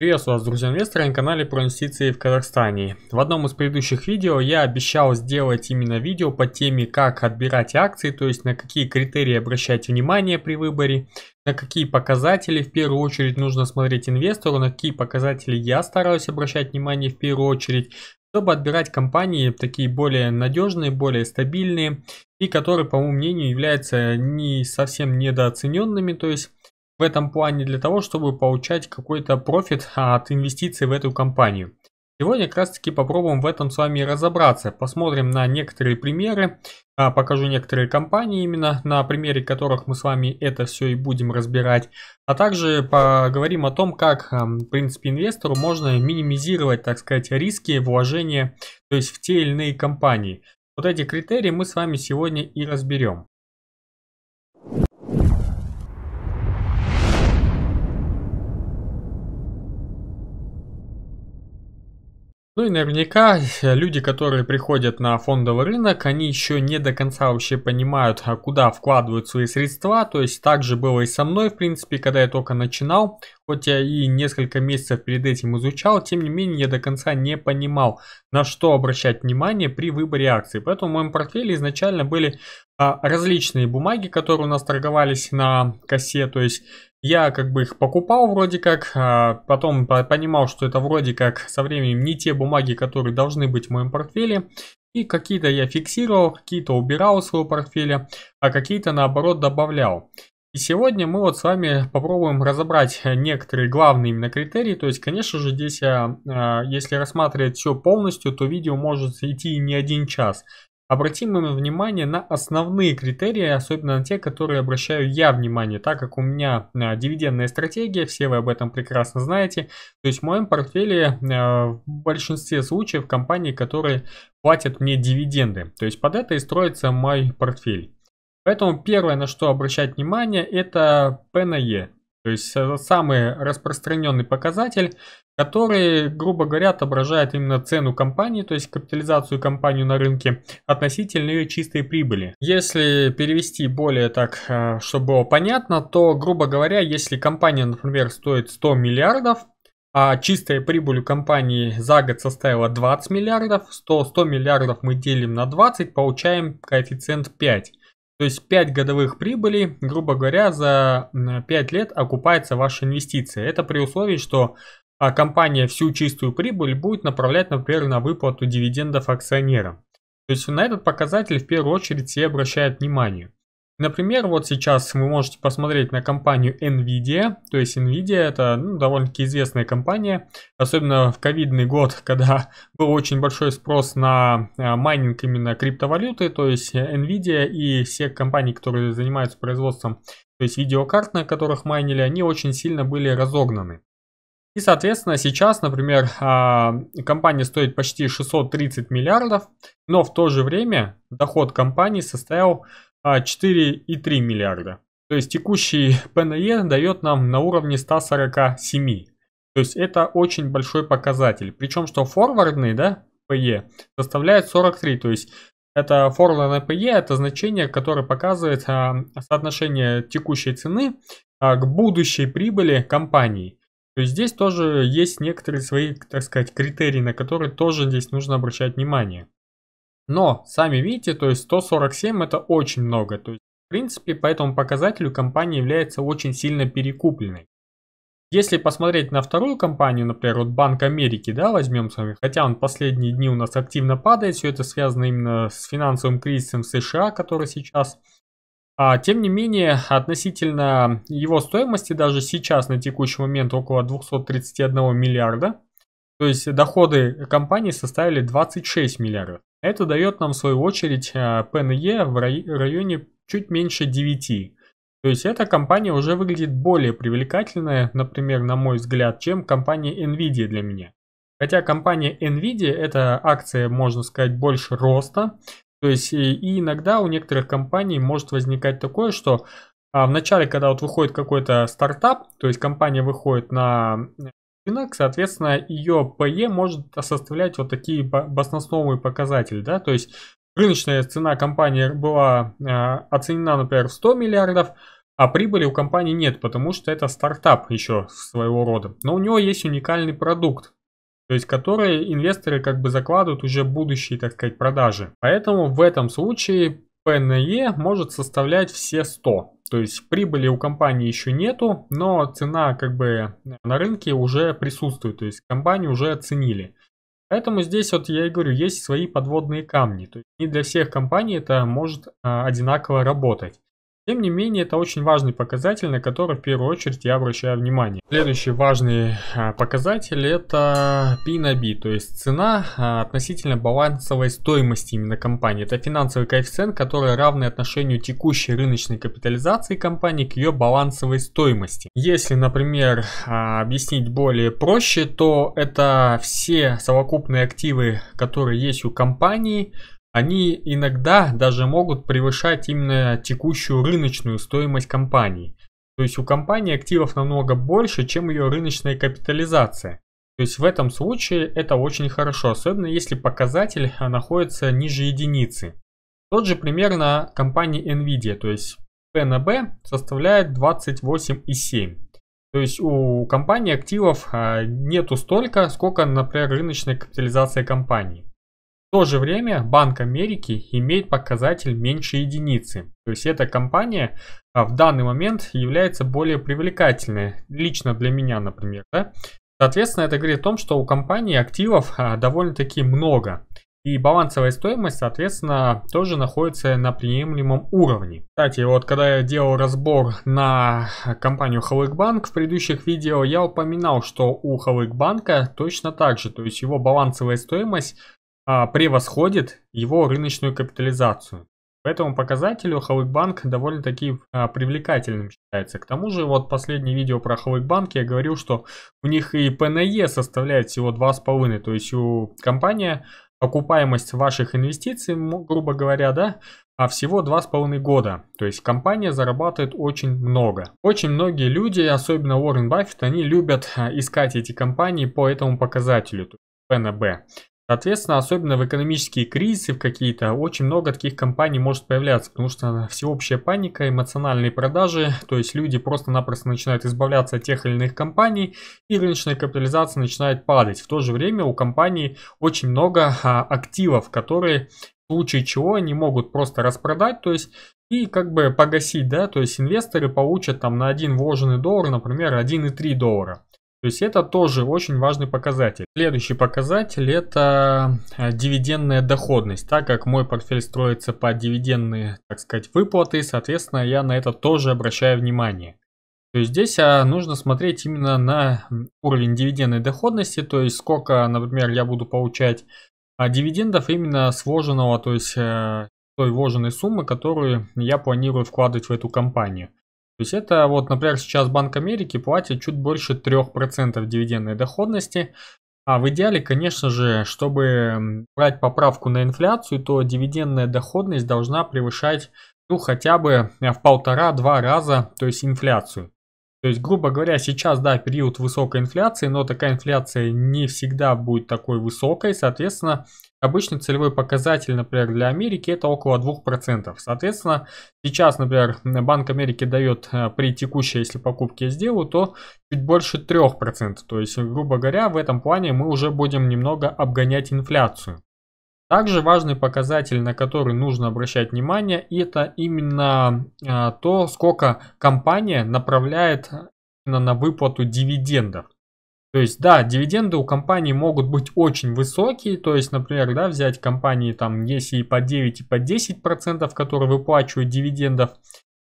Приветствую вас, друзья инвесторы, на канале про инвестиции в Казахстане. В одном из предыдущих видео я обещал сделать именно видео по теме, как отбирать акции, то есть на какие критерии обращать внимание при выборе, на какие показатели в первую очередь нужно смотреть инвестору, на какие показатели я стараюсь обращать внимание в первую очередь, чтобы отбирать компании такие более надежные, более стабильные и которые, по моему мнению, являются не совсем недооцененными, то есть в этом плане для того, чтобы получать какой-то профит от инвестиций в эту компанию. Сегодня как раз таки попробуем в этом с вами разобраться. Посмотрим на некоторые примеры, а, покажу некоторые компании именно, на примере которых мы с вами это все и будем разбирать. А также поговорим о том, как, в принципе, инвестору можно минимизировать, так сказать, риски вложения, то есть в те или иные компании. Вот эти критерии мы с вами сегодня и разберем. Ну и наверняка люди, которые приходят на фондовый рынок, они еще не до конца вообще понимают, а куда вкладывают свои средства. То есть так же было и со мной, в принципе, когда я только начинал. Хоть я и несколько месяцев перед этим изучал, тем не менее я до конца не понимал, на что обращать внимание при выборе акций. Поэтому в моем портфеле изначально были а, различные бумаги, которые у нас торговались на косе. То есть я как бы их покупал вроде как, а потом понимал, что это вроде как со временем не те бумаги, которые должны быть в моем портфеле. И какие-то я фиксировал, какие-то убирал из своего портфеля, а какие-то наоборот добавлял. И сегодня мы вот с вами попробуем разобрать некоторые главные именно критерии. То есть, конечно же, здесь, а, а, если рассматривать все полностью, то видео может идти не один час. Обратим внимание на основные критерии, особенно на те, которые обращаю я внимание, так как у меня э, дивидендная стратегия, все вы об этом прекрасно знаете. То есть в моем портфеле э, в большинстве случаев компании, которые платят мне дивиденды. То есть под это и строится мой портфель. Поэтому первое, на что обращать внимание, это ПНЕ. То есть э, самый распространенный показатель, который, грубо говоря, отображает именно цену компании, то есть капитализацию компании на рынке относительно ее чистой прибыли. Если перевести более так, э, чтобы было понятно, то, грубо говоря, если компания, например, стоит 100 миллиардов, а чистая прибыль у компании за год составила 20 миллиардов, то 100 миллиардов мы делим на 20, получаем коэффициент 5. То есть 5 годовых прибылей, грубо говоря, за 5 лет окупается ваша инвестиция. Это при условии, что а, компания всю чистую прибыль будет направлять, например, на выплату дивидендов акционерам. То есть на этот показатель в первую очередь все обращают внимание. Например, вот сейчас вы можете посмотреть на компанию Nvidia. То есть Nvidia это ну, довольно-таки известная компания. Особенно в ковидный год, когда был очень большой спрос на э, майнинг именно криптовалюты. То есть Nvidia и все компании, которые занимаются производством, то есть видеокарт, на которых майнили, они очень сильно были разогнаны. И, соответственно, сейчас, например, а, компания стоит почти 630 миллиардов, но в то же время доход компании составил а 4,3 миллиарда. То есть текущий ПНЕ дает нам на уровне 147. То есть это очень большой показатель. Причем что форвардный, да, ПЕ составляет 43. То есть это формула на PE, это значение, которое показывает а, соотношение текущей цены а, к будущей прибыли компании. То есть здесь тоже есть некоторые свои, так сказать, критерии, на которые тоже здесь нужно обращать внимание. Но, сами видите, то есть 147 это очень много. То есть, в принципе, по этому показателю компания является очень сильно перекупленной. Если посмотреть на вторую компанию, например, вот Банк Америки, да, возьмем с вами, хотя он последние дни у нас активно падает, все это связано именно с финансовым кризисом в США, который сейчас. А, тем не менее, относительно его стоимости, даже сейчас на текущий момент около 231 миллиарда, то есть доходы компании составили 26 миллиардов. Это дает нам в свою очередь э, PNE в районе чуть меньше 9. То есть эта компания уже выглядит более привлекательная, например, на мой взгляд, чем компания Nvidia для меня. Хотя компания Nvidia это акция, можно сказать, больше роста. То есть э, и, иногда у некоторых компаний может возникать такое, что а, в начале, когда вот выходит какой-то стартап, то есть компания выходит на рынок, соответственно, ее ПЕ e может составлять вот такие баснословные показатели, да, то есть рыночная цена компании была э, оценена, например, в 100 миллиардов, а прибыли у компании нет, потому что это стартап еще своего рода. Но у него есть уникальный продукт, то есть которые инвесторы как бы закладывают уже будущие, так сказать, продажи. Поэтому в этом случае ПНЕ e может составлять все 100. То есть прибыли у компании еще нету, но цена как бы на рынке уже присутствует, то есть компанию уже оценили. Поэтому здесь вот я и говорю, есть свои подводные камни. То есть не для всех компаний это может а, одинаково работать. Тем не менее, это очень важный показатель, на который в первую очередь я обращаю внимание. Следующий важный а, показатель это P на то есть цена а, относительно балансовой стоимости именно компании. Это финансовый коэффициент, который равный отношению текущей рыночной капитализации компании к ее балансовой стоимости. Если, например, а, объяснить более проще, то это все совокупные активы, которые есть у компании, они иногда даже могут превышать именно текущую рыночную стоимость компании. То есть у компании активов намного больше, чем ее рыночная капитализация. То есть в этом случае это очень хорошо, особенно если показатель а, находится ниже единицы. Тот же пример на компании Nvidia, то есть PNB составляет 28,7. То есть у компании активов а, нету столько, сколько, например, рыночная капитализация компании. В то же время Банк Америки имеет показатель меньше единицы. То есть эта компания а, в данный момент является более привлекательной, лично для меня, например. Да? Соответственно, это говорит о том, что у компании активов а, довольно-таки много. И балансовая стоимость, соответственно, тоже находится на приемлемом уровне. Кстати, вот когда я делал разбор на а, компанию Халык Банк в предыдущих видео, я упоминал, что у Халык Банка точно так же, то есть его балансовая стоимость а, превосходит его рыночную капитализацию. поэтому этому показателю Хавикбанк довольно-таки а, привлекательным считается. К тому же, вот последнее видео про Хавикбанк я говорил, что у них и ПНЕ составляет всего 2,5. То есть у компании окупаемость ваших инвестиций, грубо говоря, да, а всего 2,5 года. То есть компания зарабатывает очень много. Очень многие люди, особенно Уоррен Баффет, они любят а, искать эти компании по этому показателю, ПНБ. Соответственно, особенно в экономические кризисы в какие-то, очень много таких компаний может появляться, потому что всеобщая паника, эмоциональные продажи, то есть люди просто-напросто начинают избавляться от тех или иных компаний, и рыночная капитализация начинает падать. В то же время у компаний очень много а, активов, которые в случае чего они могут просто распродать, то есть и как бы погасить, да, то есть инвесторы получат там на один вложенный доллар, например, 1,3 доллара. То есть это тоже очень важный показатель. Следующий показатель это э, дивидендная доходность. Так как мой портфель строится по дивидендные, так сказать, выплаты, соответственно, я на это тоже обращаю внимание. То есть здесь э, нужно смотреть именно на уровень дивидендной доходности, то есть сколько, например, я буду получать э, дивидендов именно с вложенного, то есть той вложенной суммы, которую я планирую вкладывать в эту компанию. То есть это вот, например, сейчас Банк Америки платит чуть больше 3% дивидендной доходности. А в идеале, конечно же, чтобы брать поправку на инфляцию, то дивидендная доходность должна превышать ну хотя бы э, в полтора-два раза, то есть инфляцию. То есть, грубо говоря, сейчас, да, период высокой инфляции, но такая инфляция не всегда будет такой высокой, соответственно, Обычный целевой показатель, например, для Америки это около 2%. Соответственно, сейчас, например, Банк Америки дает э, при текущей, если покупке я сделаю, то чуть больше 3%. То есть, грубо говоря, в этом плане мы уже будем немного обгонять инфляцию. Также важный показатель, на который нужно обращать внимание, это именно э, то, сколько компания направляет на выплату дивидендов. То есть, да, дивиденды у компании могут быть очень высокие, то есть, например, да, взять компании там, если и по 9, и по 10 процентов, которые выплачивают дивидендов,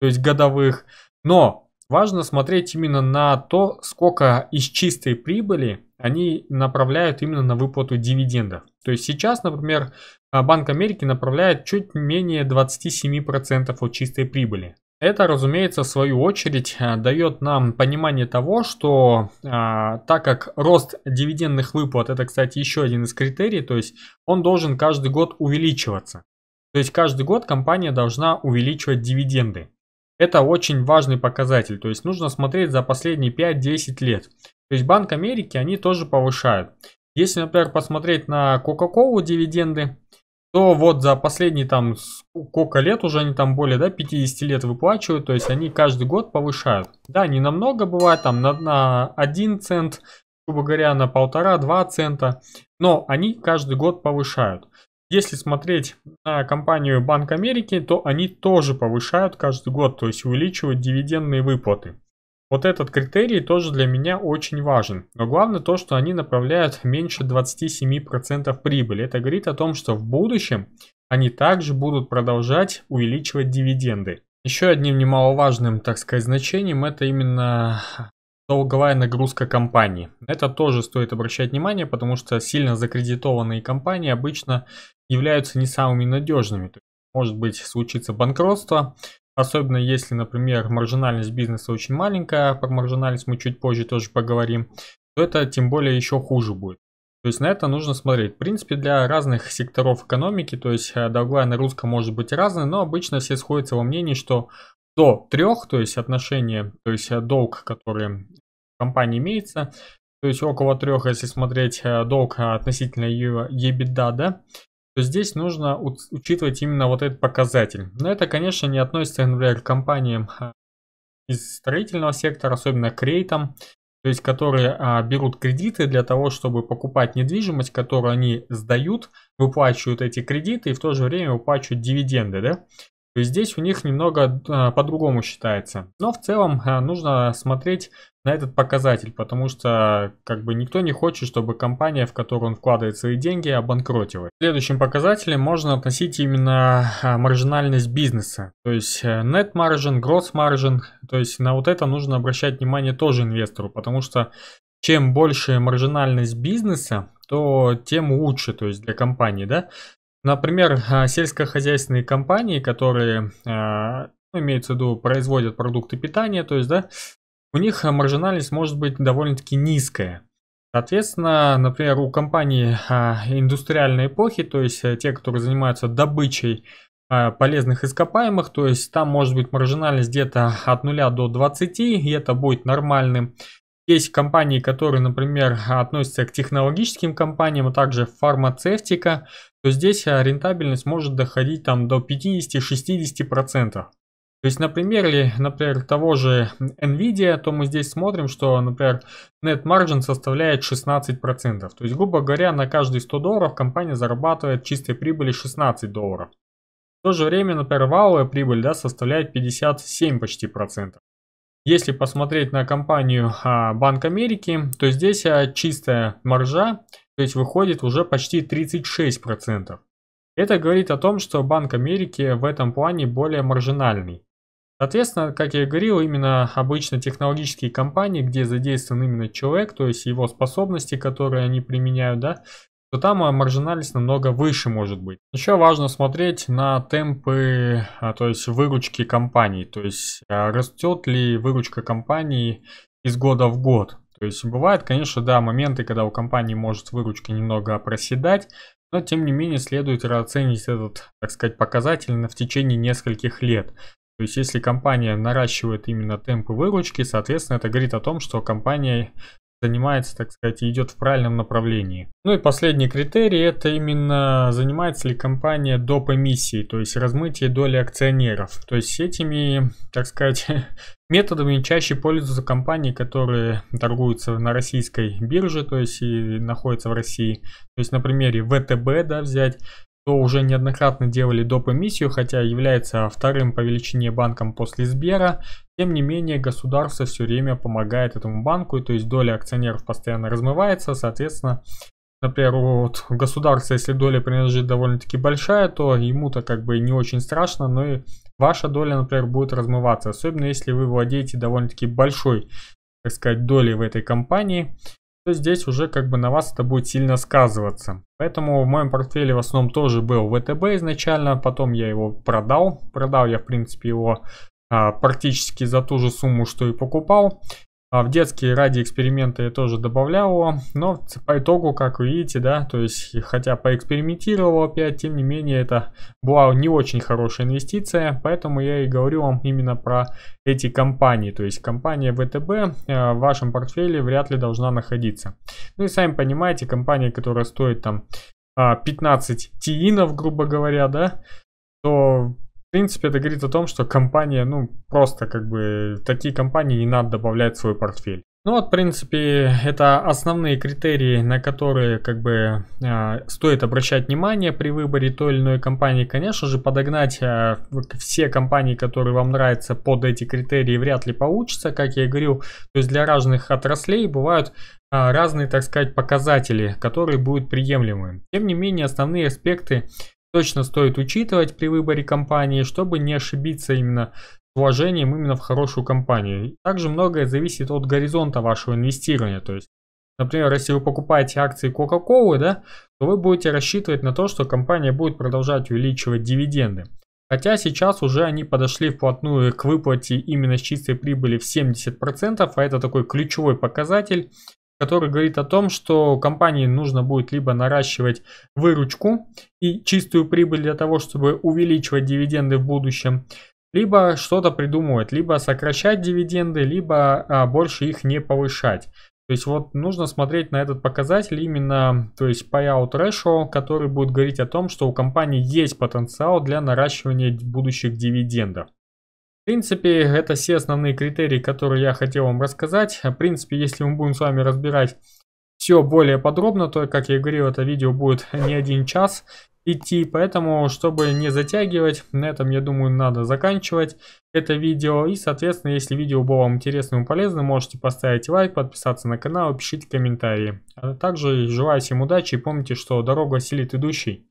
то есть годовых, но важно смотреть именно на то, сколько из чистой прибыли они направляют именно на выплату дивидендов. То есть сейчас, например, Банк Америки направляет чуть менее 27% от чистой прибыли. Это, разумеется, в свою очередь э, дает нам понимание того, что э, так как рост дивидендных выплат, это, кстати, еще один из критерий, то есть он должен каждый год увеличиваться. То есть каждый год компания должна увеличивать дивиденды. Это очень важный показатель, то есть нужно смотреть за последние 5-10 лет. То есть Банк Америки они тоже повышают. Если, например, посмотреть на Coca-Cola дивиденды, то вот за последние там сколько лет уже они там более да, 50 лет выплачивают, то есть они каждый год повышают. Да, не намного бывает, там на, на 1 цент, грубо говоря, на полтора-два цента, но они каждый год повышают. Если смотреть на компанию Банк Америки, то они тоже повышают каждый год, то есть увеличивают дивидендные выплаты. Вот этот критерий тоже для меня очень важен. Но главное то, что они направляют меньше 27% прибыли. Это говорит о том, что в будущем они также будут продолжать увеличивать дивиденды. Еще одним немаловажным, так сказать, значением это именно долговая нагрузка компании. Это тоже стоит обращать внимание, потому что сильно закредитованные компании обычно являются не самыми надежными. Может быть случится банкротство, Особенно если, например, маржинальность бизнеса очень маленькая, про маржинальность мы чуть позже тоже поговорим, то это тем более еще хуже будет. То есть на это нужно смотреть. В принципе, для разных секторов экономики, то есть э, долговая нагрузка может быть разной, но обычно все сходятся во мнении, что до трех, то есть отношение, то есть э, долг, который в компании имеется, то есть около трех, если смотреть э, долг относительно ее EBITDA, да, то здесь нужно учитывать именно вот этот показатель. Но это, конечно, не относится, например, к компаниям а, из строительного сектора, особенно к рейтам, то есть которые а, берут кредиты для того, чтобы покупать недвижимость, которую они сдают, выплачивают эти кредиты и в то же время выплачивают дивиденды, да? то здесь у них немного а, по-другому считается. Но в целом а, нужно смотреть на этот показатель, потому что как бы никто не хочет, чтобы компания, в которую он вкладывает свои деньги, обанкротилась. Следующим показателем можно относить именно а, маржинальность бизнеса, то есть э, net margin, gross margin, то есть на вот это нужно обращать внимание тоже инвестору, потому что чем больше маржинальность бизнеса, то тем лучше, то есть для компании, да. Например, а, сельскохозяйственные компании, которые а, ну, имеется в виду, производят продукты питания, то есть, да, у них маржинальность может быть довольно-таки низкая. Соответственно, например, у компаний а, индустриальной эпохи, то есть э, те, которые занимаются добычей полезных ископаемых, то есть там может быть маржинальность где-то от 0 до 20, и это будет нормальным. Есть компании, которые, например, относятся к технологическим компаниям, а также фармацевтика, то здесь а, рентабельность может доходить там до 50-60%. То есть на примере, например, того же NVIDIA, то мы здесь смотрим, что, например, net margin составляет 16%. То есть, грубо говоря, на каждые 100 долларов компания зарабатывает чистой прибыли 16 долларов. В то же время, например, валовая прибыль да, составляет 57 почти процентов. Если посмотреть на компанию а, Банк Америки, то здесь а, чистая маржа, то есть выходит уже почти 36%. Это говорит о том, что Банк Америки в этом плане более маржинальный. Соответственно, как я и говорил, именно обычно технологические компании, где задействован именно человек, то есть его способности, которые они применяют, да, то там а, маржинальность намного выше может быть. Еще важно смотреть на темпы, а, то есть выручки компаний, то есть а, растет ли выручка компании из года в год. То есть бывают, конечно, да, моменты, когда у компании может выручка немного проседать, но тем не менее следует оценить этот, так сказать, показатель в течение нескольких лет. То есть если компания наращивает именно темпы выручки, соответственно, это говорит о том, что компания занимается, так сказать, и идет в правильном направлении. Ну и последний критерий это именно занимается ли компания доп. эмиссией, то есть размытие доли акционеров. То есть этими, так сказать, методами чаще пользуются компании, которые торгуются на российской бирже, то есть и находятся в России. То есть на примере ВТБ, да, взять, то уже неоднократно делали доп. эмиссию, хотя является вторым по величине банком после Сбера. Тем не менее, государство все время помогает этому банку, и то есть доля акционеров постоянно размывается, соответственно, например, вот в если доля принадлежит довольно-таки большая, то ему-то как бы не очень страшно, но и ваша доля, например, будет размываться, особенно если вы владеете довольно-таки большой, так сказать, долей в этой компании, то здесь уже как бы на вас это будет сильно сказываться. Поэтому в моем портфеле в основном тоже был ВТБ изначально, потом я его продал, продал я в принципе его а, практически за ту же сумму, что и покупал. А, в детские ради эксперимента я тоже добавлял его, но по итогу, как вы видите, да, то есть, хотя поэкспериментировал опять, тем не менее, это была не очень хорошая инвестиция, поэтому я и говорю вам именно про эти компании, то есть компания ВТБ а, в вашем портфеле вряд ли должна находиться. Ну и сами понимаете, компания, которая стоит там 15 тиинов, грубо говоря, да, то в принципе, это говорит о том, что компания, ну, просто как бы такие компании не надо добавлять в свой портфель. Ну вот, в принципе, это основные критерии, на которые как бы э, стоит обращать внимание при выборе той или иной компании. Конечно же, подогнать э, все компании, которые вам нравятся под эти критерии, вряд ли получится, как я и говорил. То есть для разных отраслей бывают э, разные, так сказать, показатели, которые будут приемлемы. Тем не менее, основные аспекты точно стоит учитывать при выборе компании, чтобы не ошибиться именно с вложением именно в хорошую компанию. Также многое зависит от горизонта вашего инвестирования. То есть, например, если вы покупаете акции Coca-Cola, да, то вы будете рассчитывать на то, что компания будет продолжать увеличивать дивиденды. Хотя сейчас уже они подошли вплотную к выплате именно с чистой прибыли в 70%, а это такой ключевой показатель который говорит о том, что компании нужно будет либо наращивать выручку и чистую прибыль для того, чтобы увеличивать дивиденды в будущем, либо что-то придумывать, либо сокращать дивиденды, либо а, больше их не повышать. То есть вот нужно смотреть на этот показатель именно, то есть payout ratio, который будет говорить о том, что у компании есть потенциал для наращивания будущих дивидендов. В принципе, это все основные критерии, которые я хотел вам рассказать. В принципе, если мы будем с вами разбирать все более подробно, то, как я говорил, это видео будет не один час идти, поэтому, чтобы не затягивать, на этом, я думаю, надо заканчивать это видео. И, соответственно, если видео было вам интересным и полезным, можете поставить лайк, подписаться на канал и пишите комментарии. А также желаю всем удачи и помните, что дорога силит идущий.